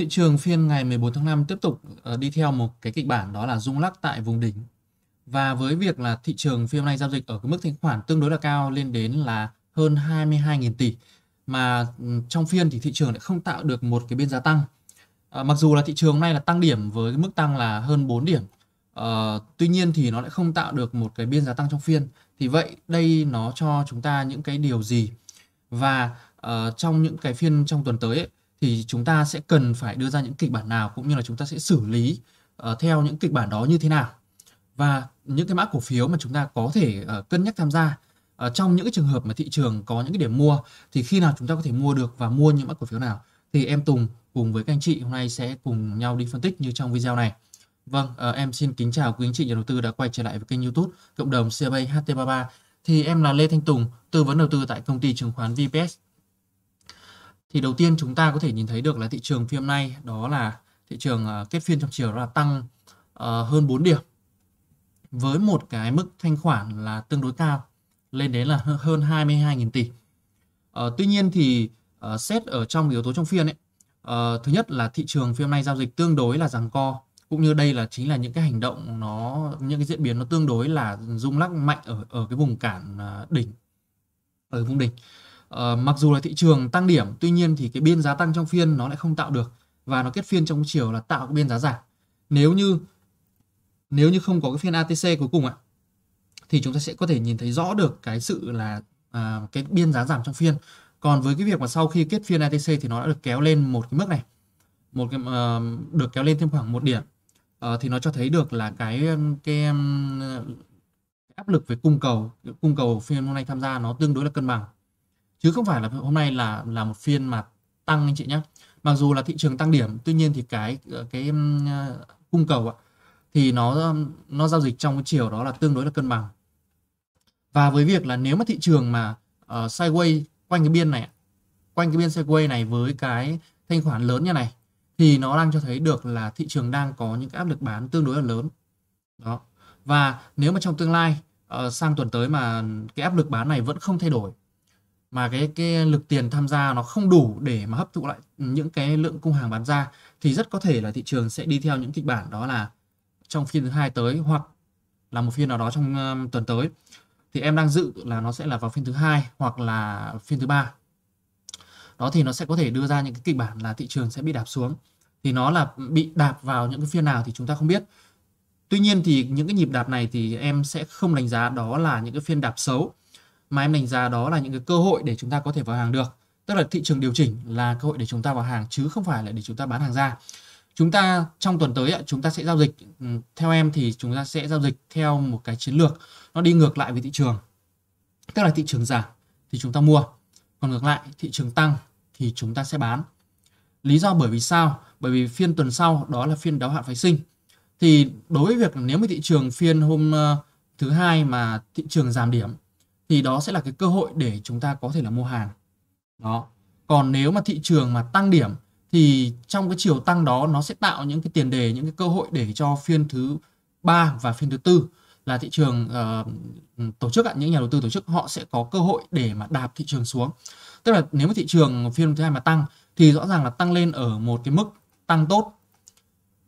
Thị trường phiên ngày 14 tháng 5 tiếp tục ờ, đi theo một cái kịch bản đó là rung lắc tại vùng đỉnh. Và với việc là thị trường phiên hôm nay giao dịch ở cái mức thanh khoản tương đối là cao lên đến là hơn 22.000 tỷ mà trong phiên thì thị trường lại không tạo được một cái biên giá tăng. À, mặc dù là thị trường hôm nay là tăng điểm với cái mức tăng là hơn 4 điểm. À, tuy nhiên thì nó lại không tạo được một cái biên giá tăng trong phiên. Thì vậy đây nó cho chúng ta những cái điều gì? Và uh, trong những cái phiên trong tuần tới ấy, thì chúng ta sẽ cần phải đưa ra những kịch bản nào cũng như là chúng ta sẽ xử lý uh, theo những kịch bản đó như thế nào và những cái mã cổ phiếu mà chúng ta có thể uh, cân nhắc tham gia uh, trong những cái trường hợp mà thị trường có những cái điểm mua thì khi nào chúng ta có thể mua được và mua những mã cổ phiếu nào thì em Tùng cùng với các anh chị hôm nay sẽ cùng nhau đi phân tích như trong video này. Vâng, uh, em xin kính chào quý anh chị nhà đầu tư đã quay trở lại với kênh YouTube cộng đồng CBA HT33. Thì em là Lê Thanh Tùng, tư vấn đầu tư tại công ty chứng khoán VPS thì đầu tiên chúng ta có thể nhìn thấy được là thị trường phiên nay đó là thị trường ờ, kết phiên trong chiều là tăng ờ, hơn 4 điểm với một cái mức thanh khoản là tương đối cao lên đến là hơn 22.000 tỷ. Ờ, tuy nhiên thì xét ở trong yếu tố trong phiên ấy, thứ nhất là thị trường phiên nay giao dịch tương đối là giằng co cũng như đây là chính là những cái hành động nó những cái diễn biến nó tương đối là rung lắc mạnh ở ở cái vùng cản đỉnh ở vùng đỉnh Ờ, mặc dù là thị trường tăng điểm, tuy nhiên thì cái biên giá tăng trong phiên nó lại không tạo được và nó kết phiên trong chiều là tạo cái biên giá giảm. Nếu như nếu như không có cái phiên ATC cuối cùng ạ thì chúng ta sẽ có thể nhìn thấy rõ được cái sự là à, cái biên giá giảm trong phiên. Còn với cái việc mà sau khi kết phiên ATC thì nó đã được kéo lên một cái mức này. Một cái uh, được kéo lên thêm khoảng một điểm. Uh, thì nó cho thấy được là cái cái áp lực về cung cầu cung cầu phiên hôm nay tham gia nó tương đối là cân bằng chứ không phải là hôm nay là là một phiên mà tăng anh chị nhé mặc dù là thị trường tăng điểm tuy nhiên thì cái ờ, cái ờ, cung cầu ạ thì nó nó giao dịch trong cái chiều đó là tương đối là cân bằng và với việc là nếu mà thị trường mà uh, sideways quanh cái biên này quanh cái biên sideways này với cái thanh khoản lớn như này thì nó đang cho thấy được là thị trường đang có những cái áp lực bán tương đối là lớn đó và nếu mà trong tương lai uh, sang tuần tới mà cái áp lực bán này vẫn không thay đổi mà cái cái lực tiền tham gia nó không đủ để mà hấp thụ lại những cái lượng cung hàng bán ra thì rất có thể là thị trường sẽ đi theo những kịch bản đó là trong phiên thứ hai tới hoặc là một phiên nào đó trong um, tuần tới thì em đang dự là nó sẽ là vào phiên thứ hai hoặc là phiên thứ ba đó thì nó sẽ có thể đưa ra những cái kịch bản là thị trường sẽ bị đạp xuống thì nó là bị đạp vào những cái phiên nào thì chúng ta không biết tuy nhiên thì những cái nhịp đạp này thì em sẽ không đánh giá đó là những cái phiên đạp xấu mà em đánh giá đó là những cái cơ hội để chúng ta có thể vào hàng được tức là thị trường điều chỉnh là cơ hội để chúng ta vào hàng chứ không phải là để chúng ta bán hàng ra chúng ta trong tuần tới chúng ta sẽ giao dịch ừ, theo em thì chúng ta sẽ giao dịch theo một cái chiến lược nó đi ngược lại với thị trường tức là thị trường giảm thì chúng ta mua còn ngược lại thị trường tăng thì chúng ta sẽ bán lý do bởi vì sao bởi vì phiên tuần sau đó là phiên đáo hạn phái sinh thì đối với việc nếu mà thị trường phiên hôm ờ, thứ hai mà thị trường giảm điểm thì đó sẽ là cái cơ hội để chúng ta có thể là mua hàng đó còn nếu mà thị trường mà tăng điểm thì trong cái chiều tăng đó nó sẽ tạo những cái tiền đề những cái cơ hội để cho phiên thứ ba và phiên thứ tư là thị trường uh, tổ chức những nhà đầu tư tổ chức họ sẽ có cơ hội để mà đạp thị trường xuống tức là nếu mà thị trường phiên thứ hai mà tăng thì rõ ràng là tăng lên ở một cái mức tăng tốt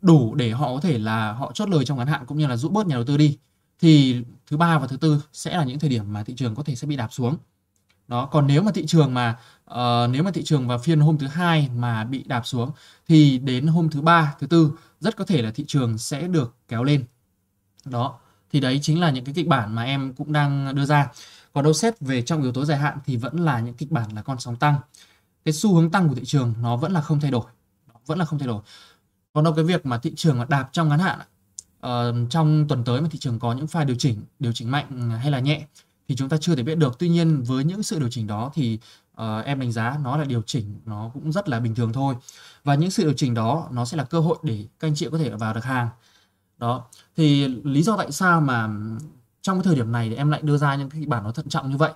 đủ để họ có thể là họ chốt lời trong ngắn hạn cũng như là rũ bớt nhà đầu tư đi thì thứ ba và thứ tư sẽ là những thời điểm mà thị trường có thể sẽ bị đạp xuống đó còn nếu mà thị trường mà uh, nếu mà thị trường vào phiên hôm thứ hai mà bị đạp xuống thì đến hôm thứ ba thứ tư rất có thể là thị trường sẽ được kéo lên đó thì đấy chính là những cái kịch bản mà em cũng đang đưa ra còn đâu xét về trong yếu tố dài hạn thì vẫn là những kịch bản là con sóng tăng cái xu hướng tăng của thị trường nó vẫn là không thay đổi vẫn là không thay đổi còn đâu cái việc mà thị trường mà đạp trong ngắn hạn Ờ, trong tuần tới mà thị trường có những pha điều chỉnh điều chỉnh mạnh ừ, hay là nhẹ thì chúng ta chưa thể biết được tuy nhiên với những sự điều chỉnh đó thì uh, em đánh giá nó là điều chỉnh nó cũng rất là bình thường thôi và những sự điều chỉnh đó nó sẽ là cơ hội để các anh chị có thể vào được hàng đó thì lý do tại sao mà trong cái thời điểm này thì em lại đưa ra những cái bản nó thận trọng như vậy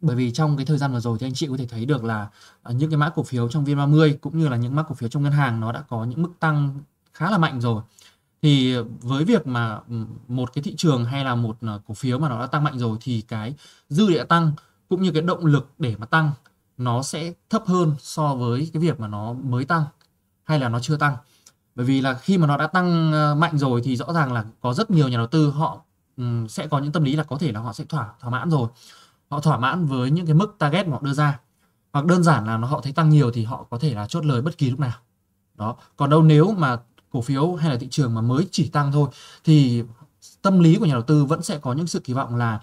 bởi vì trong cái thời gian vừa rồi thì anh chị có thể thấy được là à, những cái mã cổ phiếu trong VN30 cũng như là những mã cổ phiếu trong ngân hàng nó đã có những mức tăng khá là mạnh rồi thì với việc mà ừ, một cái thị trường hay là một ờ, cổ phiếu mà nó đã tăng mạnh rồi thì cái dư địa tăng cũng như cái động lực để mà tăng nó sẽ thấp hơn so với cái việc mà nó mới tăng hay là nó chưa tăng bởi vì là khi mà nó đã tăng ờ, mạnh rồi thì rõ ràng là có rất nhiều nhà đầu tư họ ừ, sẽ có những tâm lý là có thể là họ sẽ thỏa thỏa mãn rồi họ thỏa mãn với những cái mức target mà họ đưa ra hoặc đơn giản là nó họ thấy tăng nhiều thì họ có thể là chốt lời bất kỳ lúc nào đó còn đâu nếu mà cổ phiếu hay là thị trường mà mới chỉ tăng thôi thì tâm lý của nhà đầu tư vẫn sẽ có những sự kỳ vọng là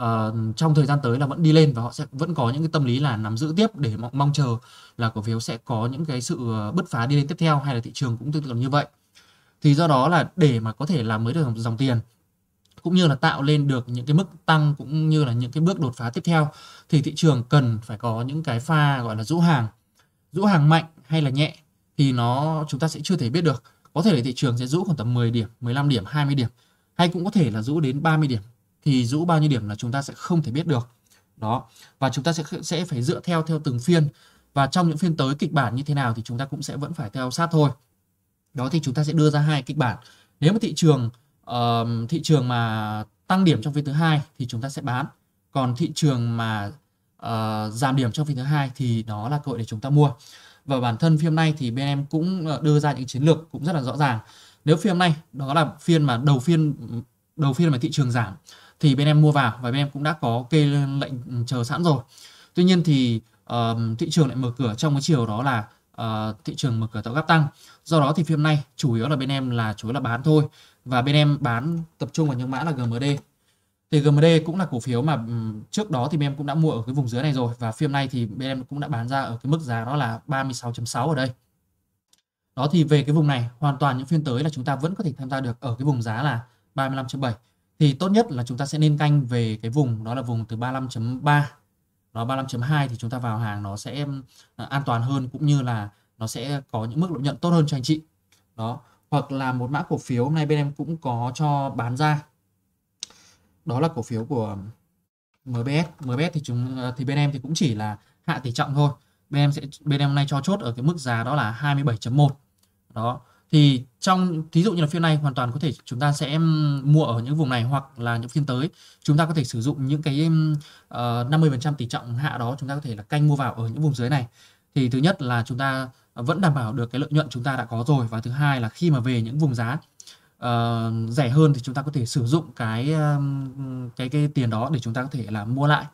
uh, trong thời gian tới là vẫn đi lên và họ sẽ vẫn có những cái tâm lý là nắm giữ tiếp để mong, mong chờ là cổ phiếu sẽ có những cái sự ờ, bứt phá đi lên tiếp theo hay là thị trường cũng tương tự như vậy thì do đó là để mà có thể làm mới được dòng tiền cũng như là tạo lên được những cái mức tăng cũng như là những cái bước đột phá tiếp theo thì thị trường cần phải có những cái pha gọi là rũ hàng rũ hàng mạnh hay là nhẹ thì nó chúng ta sẽ chưa thể biết được có thể là thị trường sẽ rũ khoảng tầm 10 điểm 15 điểm 20 điểm hay cũng có thể là rũ đến 30 điểm thì rũ bao nhiêu điểm là chúng ta sẽ không thể biết được đó và chúng ta sẽ sẽ phải dựa theo theo từng phiên và trong những phiên tới kịch bản như thế nào thì chúng ta cũng sẽ vẫn phải theo sát thôi đó thì chúng ta sẽ đưa ra hai kịch bản nếu mà thị trường uh, thị trường mà tăng điểm trong phiên thứ hai thì chúng ta sẽ bán còn thị trường mà uh, giảm điểm trong phiên thứ hai thì đó là cơ hội để chúng ta mua và bản thân phiên này thì bên em cũng ờ, đưa ra những chiến lược cũng rất là rõ ràng nếu phiên này đó là phiên mà đầu phiên đầu phiên mà thị trường giảm thì bên em mua vào và bên em cũng đã có kê lệnh chờ sẵn rồi tuy nhiên thì uh, thị trường lại mở cửa trong cái chiều đó là uh, thị trường mở cửa tạo gap tăng do đó thì phiên này chủ yếu là bên em là chủ yếu là bán thôi và bên em bán tập trung vào những mã là GMD thì GMD cũng là cổ phiếu mà ừ, trước đó thì em cũng đã mua ở cái vùng dưới này rồi và phiên nay thì bên em cũng đã bán ra ở cái mức giá đó là 36.6 ở đây đó thì về cái vùng này hoàn toàn những phiên tới là chúng ta vẫn có thể tham gia được ở cái vùng giá là 35.7 thì tốt nhất là chúng ta sẽ nên canh về cái vùng đó là vùng từ 35.3 nó 35.2 thì chúng ta vào hàng nó sẽ à, an toàn hơn cũng như là nó sẽ có những mức lợi nhuận tốt hơn cho anh chị đó hoặc là một mã cổ phiếu hôm nay bên em cũng có cho bán ra đó là cổ phiếu của MBS MBS thì chúng thì bên em thì cũng chỉ là hạ tỷ trọng thôi bên em sẽ bên em hôm nay cho chốt ở cái mức giá đó là 27.1 đó thì trong thí dụ như là phiên này hoàn toàn có thể chúng ta sẽ mua ở những vùng này hoặc là những phiên tới chúng ta có thể sử dụng những cái uh, ờ, 50% tỷ trọng hạ đó chúng ta có thể là canh mua vào ở những vùng dưới này thì thứ nhất là chúng ta vẫn đảm bảo được cái lợi nhuận chúng ta đã có rồi và thứ hai là khi mà về những vùng giá uh, rẻ hơn thì chúng ta có thể sử dụng cái ờ, cái cái tiền đó để chúng ta có thể là mua lại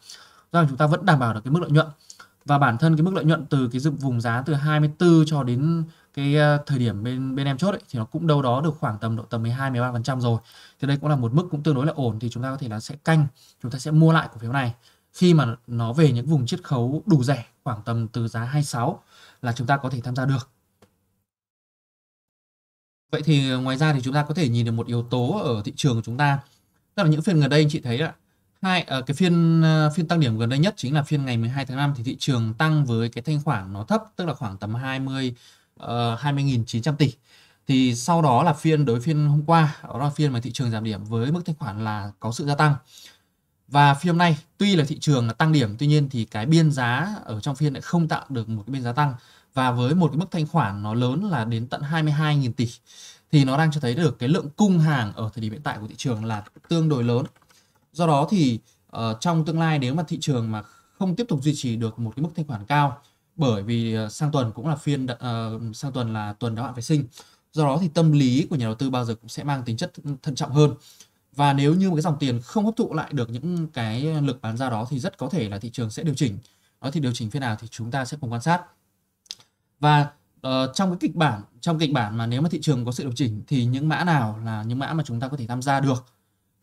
do chúng ta vẫn đảm bảo được cái mức lợi nhuận và bản thân cái mức lợi nhuận từ cái vùng giá từ 24 cho đến cái ờ, thời điểm bên bên em chốt ấy, thì nó cũng đâu đó được khoảng tầm độ tầm 12 13 phần trăm rồi thì đây cũng là một mức cũng tương đối là ổn thì chúng ta có thể là sẽ canh chúng ta sẽ mua lại cổ phiếu này khi mà nó về những vùng chiết khấu đủ rẻ khoảng tầm từ giá 26 là chúng ta có thể tham gia được Vậy thì ngoài ra thì chúng ta có thể nhìn được một yếu tố ở thị trường của chúng ta. Tức là những phiên gần đây anh chị thấy ạ, hai ở ờ, cái phiên ờ, phiên tăng điểm gần đây nhất chính là phiên ngày 12 tháng 5 thì thị trường tăng với cái thanh khoản nó thấp, tức là khoảng tầm 20 uh, 20.900 tỷ. Thì sau đó là phiên đối phiên hôm qua, đó là phiên mà thị trường giảm điểm với mức thanh khoản là có sự gia tăng. Và phiên hôm nay tuy là thị trường là tăng điểm, tuy nhiên thì cái biên giá ở trong phiên lại không tạo được một cái biên giá tăng và với một cái mức thanh khoản nó lớn là đến tận 22.000 tỷ thì nó đang cho thấy được cái lượng cung hàng ở thời điểm hiện tại của thị trường là tương đối lớn. Do đó thì uh, trong tương lai nếu mà thị trường mà không tiếp tục duy trì được một cái mức thanh khoản cao bởi vì ờ, sang tuần cũng là phiên uh, sang tuần là tuần đáo hạn phái sinh. Do đó thì tâm lý của nhà đầu tư bao giờ cũng sẽ mang tính chất thận trọng hơn. Và nếu như cái dòng tiền không hấp thụ lại được những cái lực bán ra đó thì rất có thể là thị trường sẽ điều chỉnh. Đó thì điều chỉnh phiên nào thì chúng ta sẽ cùng quan sát và uh, trong cái kịch bản trong kịch bản mà nếu mà thị trường có sự điều chỉnh thì những mã nào là những mã mà chúng ta có thể tham gia được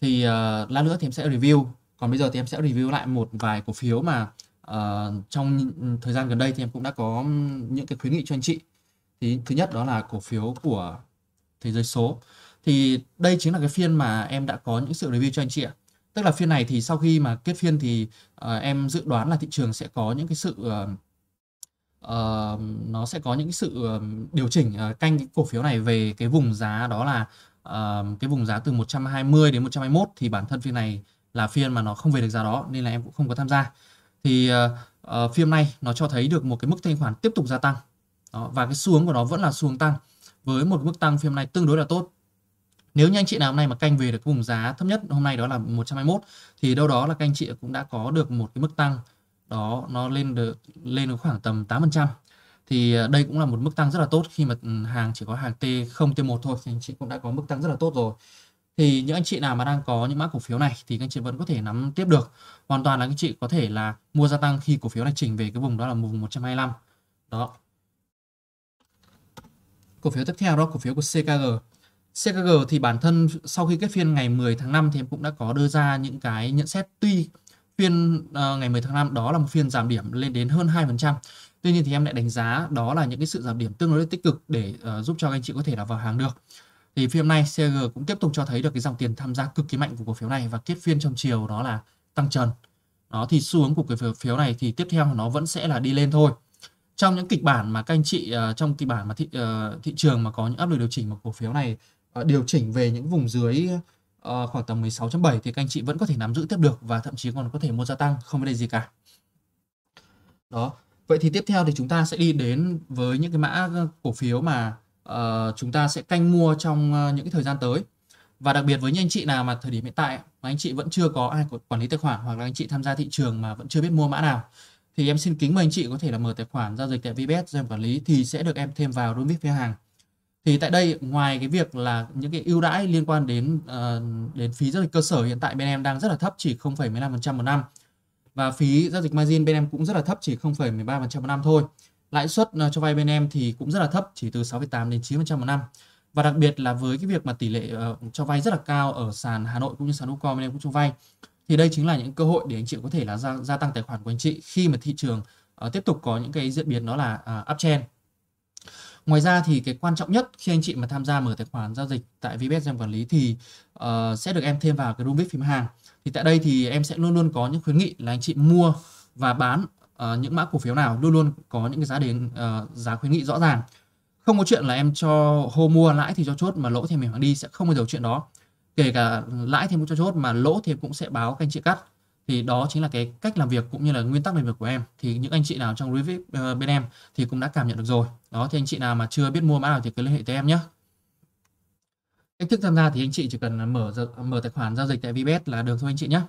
thì uh, lát nữa thì em sẽ review còn bây giờ thì em sẽ review lại một vài cổ phiếu mà uh, trong ừ, thời gian gần đây thì em cũng đã có ừ, những cái khuyến nghị cho anh chị thì thứ nhất đó là cổ phiếu của thế giới số thì đây chính là cái phiên mà em đã có những sự review cho anh chị ạ tức là phiên này thì sau khi mà kết phiên thì uh, em dự đoán là thị trường sẽ có những cái sự uh, uh, nó sẽ có những sự ờ, điều chỉnh uh, canh cái cổ phiếu này về cái vùng giá đó là uh, cái vùng giá từ 120 đến 121 thì bản thân phiên này là phiên mà nó không về được giá đó nên là em cũng không có tham gia thì uh, uh, phiên này nó cho thấy được một cái mức thanh khoản tiếp tục gia tăng đó, và cái xuống của nó vẫn là xuống tăng với một mức tăng phiên này tương đối là tốt nếu như anh chị nào hôm nay mà canh về được cái vùng giá thấp nhất hôm nay đó là 121 thì đâu đó là các anh chị cũng đã có được một cái mức tăng đó nó lên được lên được khoảng tầm 8% thì ờ, đây cũng là một mức tăng rất là tốt khi mà ừ, hàng chỉ có hàng T0 T1 thôi thì anh chị cũng đã có mức tăng rất là tốt rồi thì những anh chị nào mà đang có những mã cổ phiếu này thì anh chị vẫn có thể nắm tiếp được hoàn toàn là anh chị có thể là mua gia tăng khi cổ phiếu này chỉnh về cái vùng đó là vùng 125 đó cổ phiếu tiếp theo đó cổ phiếu của CKG CKG thì bản thân sau khi kết phiên ngày 10 tháng 5 thì em cũng đã có đưa ra những cái nhận xét tuy phiên uh, ngày 10 tháng 5 đó là một phiên giảm điểm lên đến hơn 2%. Tuy nhiên thì em lại đánh giá đó là những cái sự giảm điểm tương đối tích cực để uh, giúp cho anh chị có thể là vào hàng được. Thì phiên hôm nay CG cũng tiếp tục cho thấy được cái dòng tiền tham gia cực kỳ mạnh của cổ phiếu này và kết phiên trong chiều đó là tăng trần. Đó thì xu hướng của cổ phiếu này thì tiếp theo nó vẫn sẽ là đi lên thôi. Trong những kịch bản mà các anh chị uh, trong kịch bản mà thị uh, thị trường mà có những áp lực điều chỉnh mà cổ phiếu này uh, điều chỉnh về những vùng dưới Ờ, khoảng tầm 16.7 thì các anh chị vẫn có thể nắm giữ tiếp được và thậm chí còn có thể mua gia tăng không vấn đề gì cả đó vậy thì tiếp theo thì chúng ta sẽ đi đến với những cái mã ờ, cổ phiếu mà uh, chúng ta sẽ canh mua trong những cái thời gian tới và đặc biệt với những anh chị nào mà thời điểm hiện tại mà anh chị vẫn chưa có ai quản lý tài khoản hoặc là anh chị tham gia thị trường mà vẫn chưa biết mua mã nào thì em xin kính mời anh chị có thể là mở tài khoản giao dịch tại VBS do em quản lý thì sẽ được em thêm vào room VIP phía hàng thì tại đây ngoài cái việc là những cái ưu đãi liên quan đến uh, đến phí giao dịch cơ sở hiện tại bên em đang rất là thấp chỉ 0,15% một năm và phí giao dịch margin bên em cũng rất là thấp chỉ 0,13% một năm thôi lãi suất ờ, cho vay bên em thì cũng rất là thấp chỉ từ 6,8 đến 9% một năm và đặc biệt là với cái việc mà tỷ lệ uh, cho vay rất là cao ở sàn Hà Nội cũng như sàn Upcom bên em cũng cho vay thì đây chính là những cơ hội để anh chị có thể là gia, gia tăng tài khoản của anh chị khi mà thị trường uh, tiếp tục có những cái diễn biến đó là uh, uptrend ngoài ra thì cái quan trọng nhất khi anh chị mà tham gia mở tài khoản giao dịch tại VBS em quản lý thì uh, sẽ được em thêm vào cái room VIP phím hàng thì tại đây thì em sẽ luôn luôn có những khuyến nghị là anh chị mua và bán uh, những mã cổ phiếu nào luôn luôn có những cái giá đến uh, ờ, giá khuyến nghị rõ ràng không có chuyện là em cho hô mua lãi thì cho chốt mà lỗ thì mình phải đi sẽ không bao giờ chuyện đó kể cả lãi thì cũng cho chốt mà lỗ thì cũng sẽ báo các anh chị cắt thì đó chính là cái cách làm việc cũng như là nguyên tắc làm việc của em thì những anh chị nào trong review ờ, bên em thì cũng đã cảm nhận được rồi đó thì anh chị nào mà chưa biết mua mã nào thì cứ liên hệ tới em nhé cách thức tham gia thì anh chị chỉ cần mở mở tài khoản giao dịch tại vbet là được thôi anh chị nhé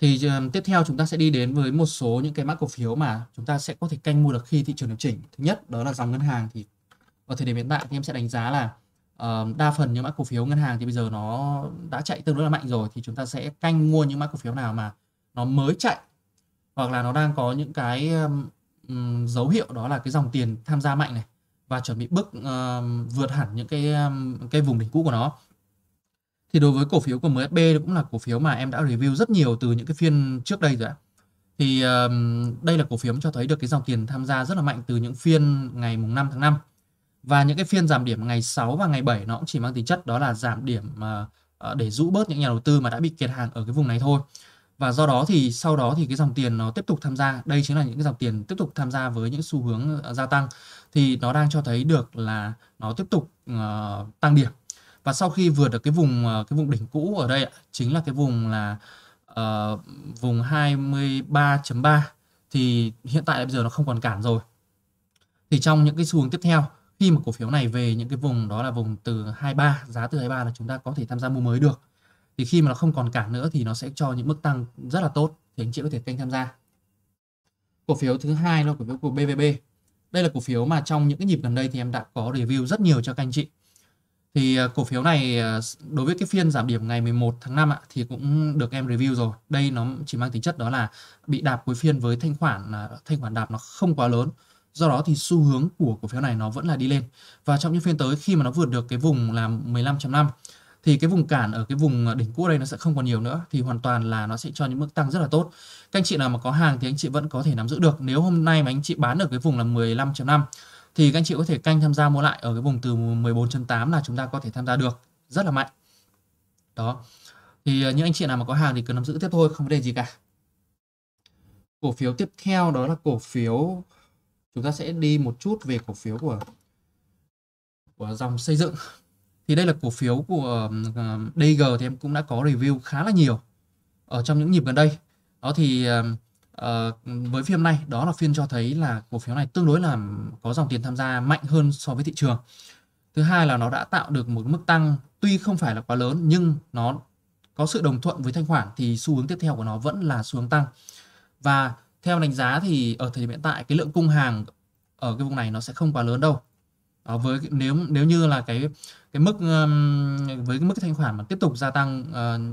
thì ờ, tiếp theo chúng ta sẽ đi đến với một số những cái mã cổ phiếu mà chúng ta sẽ có thể canh mua được khi thị trường điều chỉnh thứ nhất đó là dòng ngân hàng thì ở thời điểm hiện tại thì em sẽ đánh giá là đa phần những mã cổ phiếu ngân hàng thì bây giờ nó đã chạy tương đối là mạnh rồi thì chúng ta sẽ canh mua những mã cổ phiếu nào mà nó mới chạy hoặc là nó đang có những cái um, dấu hiệu đó là cái dòng tiền tham gia mạnh này và chuẩn bị bước uh, vượt hẳn những cái um, cái vùng đỉnh cũ của nó thì đối với cổ phiếu của MSB cũng là cổ phiếu mà em đã review rất nhiều từ những cái phiên trước đây rồi ạ thì um, đây là cổ phiếu cho thấy được cái dòng tiền tham gia rất là mạnh từ những phiên ngày mùng 5 tháng 5 và những cái phiên giảm điểm ngày 6 và ngày 7 nó cũng chỉ mang tính chất đó là giảm điểm mà ờ, để rũ bớt những nhà đầu tư mà đã bị kiệt hàng ở cái vùng này thôi và do đó thì sau đó thì cái dòng tiền nó tiếp tục tham gia đây chính là những cái dòng tiền tiếp tục tham gia với những xu hướng ờ, gia tăng thì nó đang cho thấy được là nó tiếp tục uh, tăng điểm và sau khi vượt được cái vùng uh, cái vùng đỉnh cũ ở đây chính là cái vùng là uh, vùng 23.3 thì hiện tại bây giờ nó không còn cản rồi thì trong những cái xu hướng tiếp theo khi mà cổ phiếu này về những cái vùng đó là vùng từ 23 giá từ 23 là chúng ta có thể tham gia mua mới được thì khi mà nó không còn cản nữa thì nó sẽ cho những mức tăng rất là tốt thì anh chị có thể kênh tham gia cổ phiếu thứ hai là cổ phiếu của BVB đây là cổ phiếu mà trong những cái nhịp gần đây thì em đã có review rất nhiều cho các anh chị thì à, cổ phiếu này à, đối với cái phiên giảm điểm ngày 11 tháng 5 ạ, thì cũng được em review rồi. Đây nó chỉ mang tính chất đó là bị đạp cuối phiên với thanh khoản à, thanh khoản đạp nó không quá lớn. Do đó thì xu hướng của cổ phiếu này nó vẫn là đi lên. Và trong những phiên tới khi mà nó vượt được cái vùng là 15.5 thì cái vùng cản ở cái vùng đỉnh cũ đây nó sẽ không còn nhiều nữa thì hoàn toàn là nó sẽ cho những mức tăng rất là tốt. Các anh chị nào mà có hàng thì anh chị vẫn có thể nắm giữ được. Nếu hôm nay mà anh chị bán ở cái vùng là 15.5 thì các anh chị có thể canh tham gia mua lại ở cái vùng từ 14.8 là chúng ta có thể tham gia được rất là mạnh. Đó. Thì ờ, những anh chị nào mà có hàng thì cứ nắm giữ tiếp thôi, không vấn đề gì cả. Cổ phiếu tiếp theo đó là cổ phiếu chúng ta sẽ đi một chút về cổ phiếu của của dòng xây dựng thì đây là cổ phiếu của uh, ờ, DG thì em cũng đã có review khá là nhiều ở trong những nhịp gần đây đó thì ờ, ờ, với phiên này đó là phiên cho thấy là cổ phiếu này tương đối là có dòng tiền tham gia mạnh hơn so với thị trường thứ hai là nó đã tạo được một mức tăng tuy không phải là quá lớn nhưng nó có sự đồng thuận với thanh khoản thì xu hướng tiếp theo của nó vẫn là xu hướng tăng và theo đánh giá thì ở thời điểm hiện tại cái lượng cung hàng ở cái vùng này nó sẽ không quá lớn đâu đó, với nếu nếu như là cái cái mức với cái mức thanh khoản mà tiếp tục gia tăng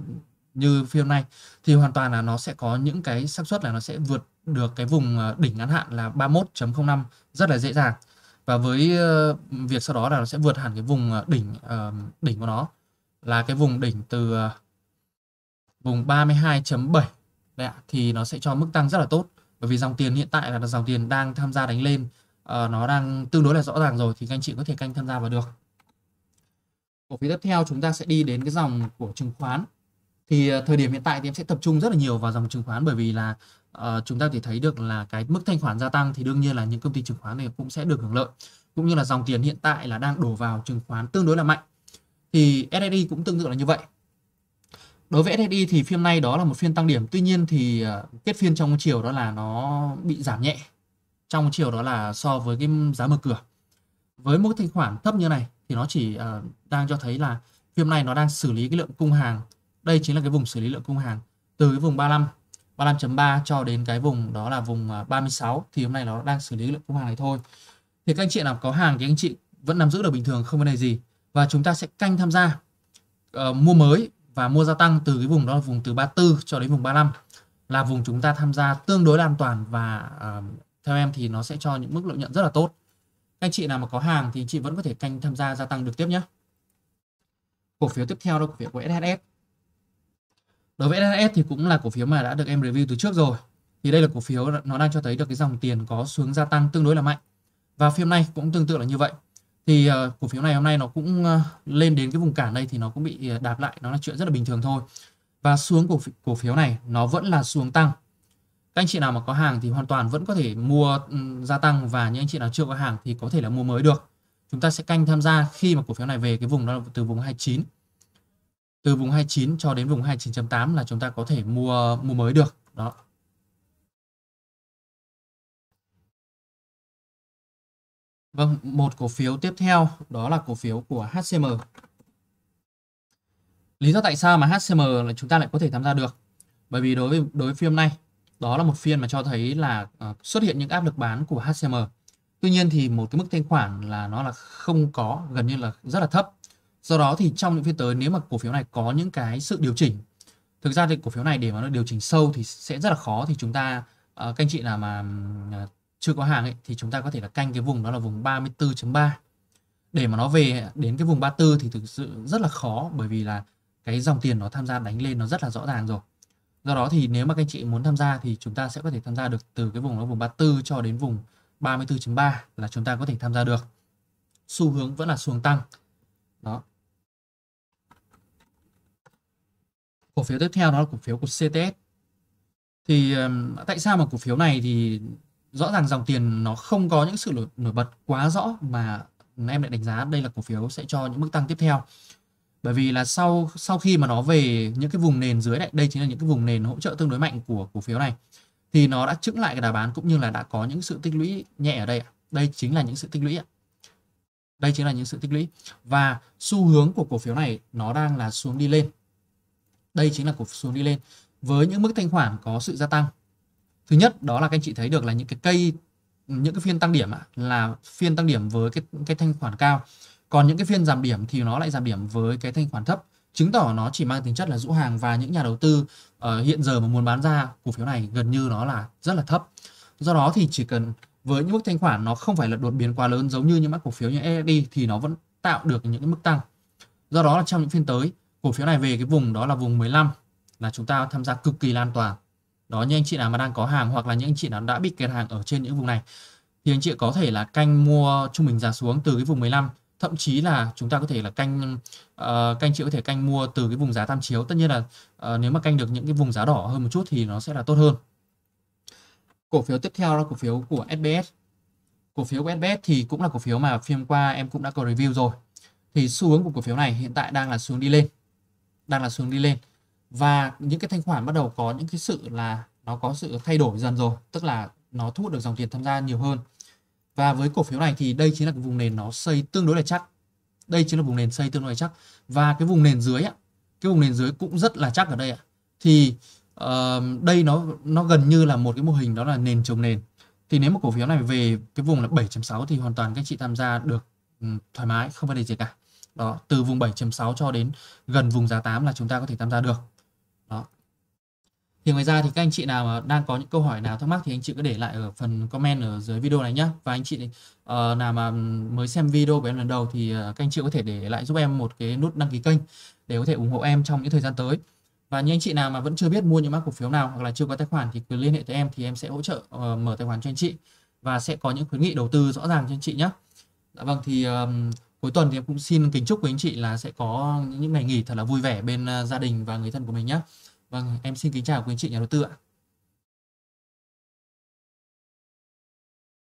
uh, như phiên này thì hoàn toàn là nó sẽ có những cái xác suất là nó sẽ vượt được cái vùng ờ, đỉnh ngắn hạn là 31.05 rất là dễ dàng và với ờ, việc sau đó là nó sẽ vượt hẳn cái vùng đỉnh đỉnh của nó là cái vùng đỉnh từ vùng 32.7 đấy ạ, thì nó sẽ cho mức tăng rất là tốt bởi vì dòng tiền hiện tại là dòng tiền đang tham gia đánh lên à, nó đang tương đối là rõ ràng rồi thì các anh chị có thể canh tham gia vào được cổ phiếu tiếp theo chúng ta sẽ đi đến cái dòng của chứng khoán thì ờ, thời điểm hiện tại thì em sẽ tập trung rất là nhiều vào dòng chứng khoán bởi vì là uh, chúng ta thì thấy được là cái mức thanh khoản gia tăng thì đương nhiên là những công ty chứng khoán này cũng sẽ được hưởng lợi cũng như là dòng tiền hiện tại là đang đổ vào chứng khoán tương đối là mạnh thì SSI cũng tương tự là như vậy đối với SSI thì phiên nay đó là một phiên tăng điểm tuy nhiên thì ờ, kết phiên trong chiều đó là nó bị giảm nhẹ trong chiều đó là so với cái giá mở cửa với mức thanh khoản thấp như này thì nó chỉ uh, đang cho thấy là phiên này nó đang xử lý cái lượng cung hàng đây chính là cái vùng xử lý lượng cung hàng từ cái vùng 35 35.3 cho đến cái vùng đó là vùng 36 ờ, thì hôm nay nó đang xử lý lượng cung hàng này thôi thì các anh chị nào có hàng thì anh chị vẫn nắm giữ được bình thường không vấn đề gì và chúng ta sẽ canh tham gia uh, mua mới và mua gia tăng từ cái vùng đó là vùng từ 34 cho đến vùng 35 là vùng chúng ta tham gia tương đối là an toàn và uh, theo em thì nó sẽ cho những mức lợi nhuận rất là tốt các anh chị nào mà có hàng thì chị vẫn có thể canh tham gia gia tăng được tiếp nhé cổ phiếu tiếp theo đó cổ phiếu của SHS đối với SHS thì cũng là cổ phiếu mà đã được em review từ trước rồi thì đây là cổ phiếu nó đang cho thấy được cái dòng tiền có xuống gia tăng tương đối là mạnh và phiên này cũng tương tự là như vậy thì ờ, cổ phiếu này hôm nay nó cũng ờ, lên đến cái vùng cản đây thì nó cũng bị ờ, đạp lại nó là chuyện rất là bình thường thôi và xuống cổ phiếu, cổ phiếu này nó vẫn là xuống tăng các anh chị nào mà có hàng thì hoàn toàn vẫn có thể mua gia tăng và những anh chị nào chưa có hàng thì có thể là mua mới được chúng ta sẽ canh tham gia khi mà cổ phiếu này về cái vùng đó là từ vùng 29 từ vùng 29 cho đến vùng 29.8 là chúng ta có thể mua mua mới được đó Vâng, một cổ phiếu tiếp theo đó là cổ phiếu của HCM. Lý do tại sao mà HCM là chúng ta lại có thể tham gia được? Bởi vì đối với đối với phiên này, đó là một phiên mà cho thấy là ờ, xuất hiện những áp lực bán của HCM. Tuy nhiên thì một cái mức thanh khoản là nó là không có, gần như là rất là thấp. Do đó thì trong những phiên tới nếu mà cổ phiếu này có những cái sự điều chỉnh, thực ra thì cổ phiếu này để mà nó điều chỉnh sâu thì sẽ rất là khó thì chúng ta ờ, các anh chị nào mà ờ, chưa có hàng ấy, thì chúng ta có thể là canh cái vùng đó là vùng 34.3 để mà nó về đến cái vùng 34 thì thực sự rất là khó bởi vì là cái dòng tiền nó tham gia đánh lên nó rất là rõ ràng rồi do đó thì nếu mà các anh chị muốn tham gia thì chúng ta sẽ có thể tham gia được từ cái vùng đó vùng 34 cho đến vùng 34.3 là chúng ta có thể tham gia được xu hướng vẫn là xu hướng tăng đó cổ phiếu tiếp theo đó là cổ phiếu của CTS thì tại sao mà cổ phiếu này thì rõ ràng dòng tiền nó không có những sự nổi, bật quá rõ mà em lại đánh giá đây là cổ phiếu sẽ cho những mức tăng tiếp theo bởi vì là sau sau khi mà nó về những cái vùng nền dưới này đây chính là những cái vùng nền hỗ trợ tương đối mạnh của cổ phiếu này thì nó đã chững lại cái đà bán cũng như là đã có những sự tích lũy nhẹ ở đây đây chính là những sự tích lũy đây chính là những sự tích lũy và xu hướng của cổ phiếu này nó đang là xuống đi lên đây chính là cổ phiếu xuống đi lên với những mức thanh khoản có sự gia tăng thứ nhất đó là các anh chị thấy được là những cái cây những cái phiên tăng điểm là phiên tăng điểm với cái cái thanh khoản cao còn những cái phiên giảm điểm thì nó lại giảm điểm với cái thanh khoản thấp chứng tỏ nó chỉ mang tính chất là rũ hàng và những nhà đầu tư uh, hiện giờ mà muốn bán ra cổ phiếu này gần như nó là rất là thấp do đó thì chỉ cần với những mức thanh khoản nó không phải là đột biến quá lớn giống như những mã cổ phiếu như ESD thì nó vẫn tạo được những cái mức tăng do đó là trong những phiên tới cổ phiếu này về cái vùng đó là vùng 15 là chúng ta tham gia cực kỳ lan toàn đó như anh chị nào mà đang có hàng hoặc là những anh chị nào đã bị kẹt hàng ở trên những vùng này thì anh chị có thể là canh mua trung bình giá xuống từ cái vùng 15 thậm chí là chúng ta có thể là canh uh, ờ, canh chị có thể canh mua từ cái vùng giá tam chiếu tất nhiên là uh, nếu mà canh được những cái vùng giá đỏ hơn một chút thì nó sẽ là tốt hơn cổ phiếu tiếp theo là cổ phiếu của SBS cổ phiếu của SBS thì cũng là cổ phiếu mà phim qua em cũng đã có review rồi thì xu hướng của cổ phiếu này hiện tại đang là xuống đi lên đang là xuống đi lên và những cái thanh khoản bắt đầu có những cái sự là nó có sự thay đổi dần rồi tức là nó thu hút được dòng tiền tham gia nhiều hơn và với cổ phiếu này thì đây chính là cái vùng nền nó xây tương đối là chắc đây chính là vùng nền xây tương đối là chắc và cái vùng nền dưới á, cái vùng nền dưới cũng rất là chắc ở đây ạ thì uh, đây nó nó gần như là một cái mô hình đó là nền trồng nền thì nếu mà cổ phiếu này về cái vùng là 7.6 thì hoàn toàn các chị tham gia được thoải mái không vấn đề gì cả đó từ vùng 7.6 cho đến gần vùng giá 8 là chúng ta có thể tham gia được đó thì ngoài ra thì các anh chị nào mà đang có những câu hỏi nào thắc mắc thì anh chị cứ để lại ở phần comment ở dưới video này nhé và anh chị uh, nào mà mới xem video của em lần đầu thì ờ, các anh chị có thể để lại giúp em một cái nút đăng ký kênh để có thể ủng hộ em trong những thời gian tới và những anh chị nào mà vẫn chưa biết mua những mã cổ phiếu nào hoặc là chưa có tài khoản thì cứ liên hệ tới em thì em sẽ hỗ trợ uh, mở tài khoản cho anh chị và sẽ có những khuyến nghị đầu tư rõ ràng cho anh chị nhé. Dạ vâng thì um, cuối tuần thì em cũng xin kính chúc quý anh chị là sẽ có những ngày nghỉ thật là vui vẻ bên à, gia đình và người thân của mình nhé vâng em xin kính chào quý anh chị nhà đầu tư ạ